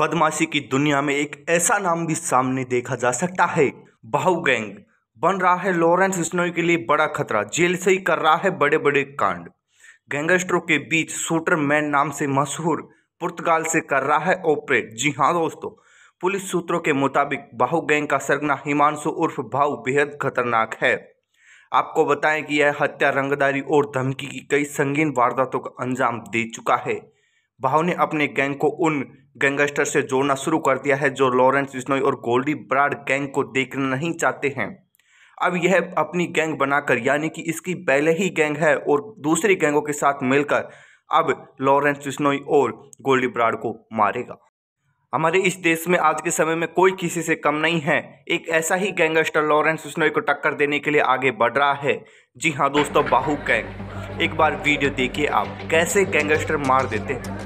बदमाशी की दुनिया में एक ऐसा नाम भी सामने देखा जा सकता है बहु गैंग बन रहा है लॉरेंस स्नोई के लिए बड़ा खतरा जेल से ही कर रहा है बड़े बड़े कांड गैंगस्टरों के बीच शूटर मैन नाम से मशहूर पुर्तगाल से कर रहा है ऑपरेट जी हाँ दोस्तों पुलिस सूत्रों के मुताबिक बाहु गैंग का सरगना हिमांशु उर्फ भाव बेहद खतरनाक है आपको बताएं कि यह हत्या रंगदारी और धमकी की कई संगीन वारदातों का अंजाम दे चुका है भाव ने अपने गैंग को उन गैंगस्टर से जोड़ना शुरू कर दिया है जो लॉरेंस बिश्नोई और गोल्डी ब्राड गैंग को देखना नहीं चाहते हैं अब यह अपनी गैंग बनाकर यानी कि इसकी पहले ही गैंग है और दूसरी गैंगों के साथ मिलकर अब लॉरेंस बिश्नोई और गोल्डी ब्राड को मारेगा हमारे इस देश में आज के समय में कोई किसी से कम नहीं है एक ऐसा ही गैंगस्टर लॉरेंस बिश्नोई को टक्कर देने के लिए आगे बढ़ रहा है जी हाँ दोस्तों बाहू गैंग एक बार वीडियो देखिए आप कैसे गैंगस्टर मार देते हैं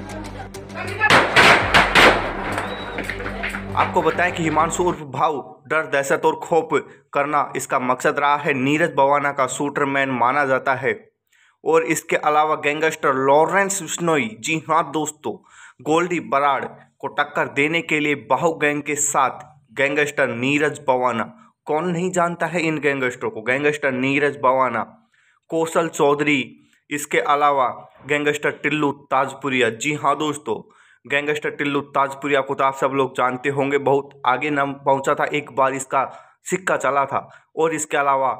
आपको बताएं कि हिमांशु उर्फ भाव डर दहशत और खोप करना इसका मकसद रहा है नीरज बवाना का सूटरमैन माना जाता है और इसके अलावा गैंगस्टर लॉरेंस बिश्नोई जी हाँ दोस्तों गोल्डी बराड को टक्कर देने के लिए बाहु गैंग के साथ गैंगस्टर नीरज बवाना कौन नहीं जानता है इन गैंगस्टरों को गैंगस्टर नीरज बवाना कौशल चौधरी इसके अलावा गैंगस्टर टिल्लू ताजपुरिया जी हाँ दोस्तों गैंगस्टर टिल्लू ताजपुरिया को तो आप सब लोग जानते होंगे बहुत आगे नाम पहुंचा था एक बार इसका सिक्का चला था और इसके अलावा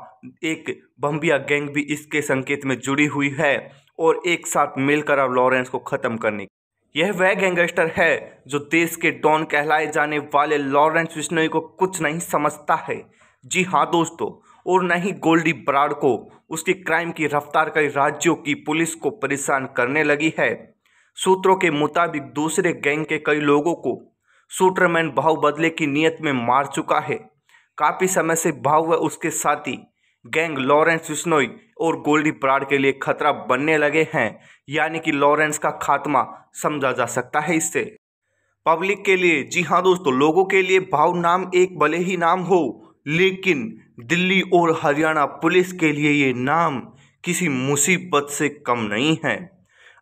एक बम्बिया गैंग भी इसके संकेत में जुड़ी हुई है और एक साथ मिलकर अब लॉरेंस को ख़त्म करने यह वह गैंगस्टर है जो देश के डॉन कहलाए जाने वाले लॉरेंस विश्नोई को कुछ नहीं समझता है जी हाँ दोस्तों और न ही गोल्डी ब्राड को उसके क्राइम की रफ्तार कई राज्यों की पुलिस को परेशान करने लगी है सूत्रों के मुताबिक दूसरे गैंग के कई लोगों को सूटरमैन भाव बदले की नीयत में मार चुका है काफ़ी समय से भाव व उसके साथी गैंग लॉरेंस बिश्नोई और गोल्डी ब्राड के लिए खतरा बनने लगे हैं यानी कि लॉरेंस का खात्मा समझा जा सकता है इससे पब्लिक के लिए जी हाँ दोस्तों लोगों के लिए भाव नाम एक भले ही नाम हो लेकिन दिल्ली और हरियाणा पुलिस के लिए ये नाम किसी मुसीबत से कम नहीं है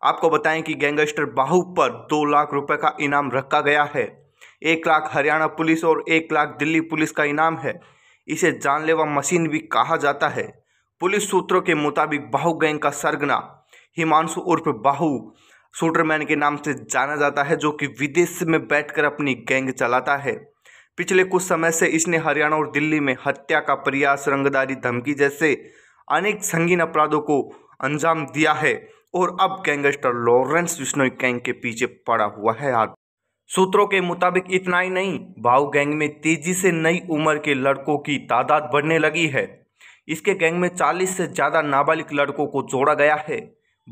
आपको बताएं कि गैंगस्टर बाहू पर दो लाख रुपए का इनाम रखा गया है एक लाख हरियाणा पुलिस और एक लाख दिल्ली पुलिस का इनाम है इसे जानलेवा मशीन भी कहा जाता है पुलिस सूत्रों के मुताबिक बाहू गैंग का सरगना हिमांशु उर्फ बाहू शूटरमैन के नाम से जाना जाता है जो कि विदेश में बैठकर अपनी गैंग चलाता है पिछले कुछ समय से इसने हरियाणा और दिल्ली में हत्या का प्रयास रंगदारी धमकी जैसे अनेक संगीन अपराधों को अंजाम दिया है और अब गैंगस्टर लॉरेंस विश्नोई गैंग के पीछे पड़ा हुआ है हाथ सूत्रों के मुताबिक इतना ही नहीं भाव गैंग में तेजी से नई उम्र के लड़कों की तादाद बढ़ने लगी है इसके गैंग में 40 से ज़्यादा नाबालिग लड़कों को जोड़ा गया है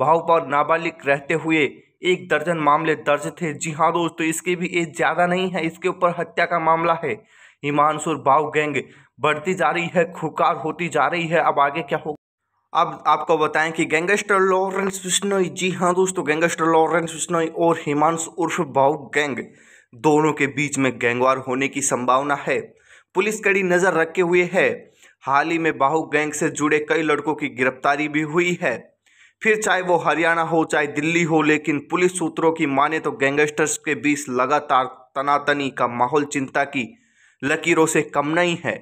भाव पर नाबालिग रहते हुए एक दर्जन मामले दर्ज थे जी हाँ दोस्तों इसके भी एज ज़्यादा नहीं है इसके ऊपर हत्या का मामला है हिमांशु और बाव गैंग बढ़ती जा रही है खुकार होती जा रही है अब आगे क्या होगा अब आपको बताएं कि गैंगस्टर लॉरेंस बिश्नोई जी हाँ दोस्तों गैंगस्टर लॉरेंस बिश्नोई और हिमांशु उर्फ बाव गैंग दोनों के बीच में गैंगवार होने की संभावना है पुलिस कड़ी नज़र रखे हुए है हाल ही में बाहु गैंग से जुड़े कई लड़कों की गिरफ्तारी भी हुई है फिर चाहे वो हरियाणा हो चाहे दिल्ली हो लेकिन पुलिस सूत्रों की माने तो गैंगस्टर्स के बीच लगातार तनातनी का माहौल चिंता की लकीरों से कम नहीं है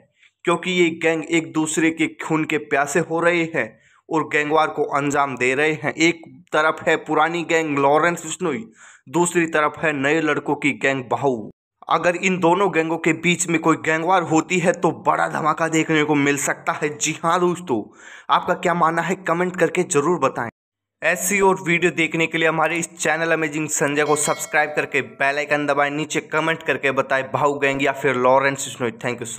क्योंकि ये गैंग एक दूसरे के खून के प्यासे हो रहे हैं और गैंगवार को अंजाम दे रहे हैं एक तरफ है पुरानी गैंग लॉरेंस बिश्नोई दूसरी तरफ है नए लड़कों की गैंग बहू अगर इन दोनों गैंगों के बीच में कोई गैंगवार होती है तो बड़ा धमाका देखने को मिल सकता है जी हाँ दोस्तों आपका क्या मानना है कमेंट करके ज़रूर बताएं ऐसी और वीडियो देखने के लिए हमारे इस चैनल अमेजिंग संजय को सब्सक्राइब करके बेल आइकन दबाएं नीचे कमेंट करके बताएं भाऊ गैंग या फिर Lawrence Bishnoi thank you so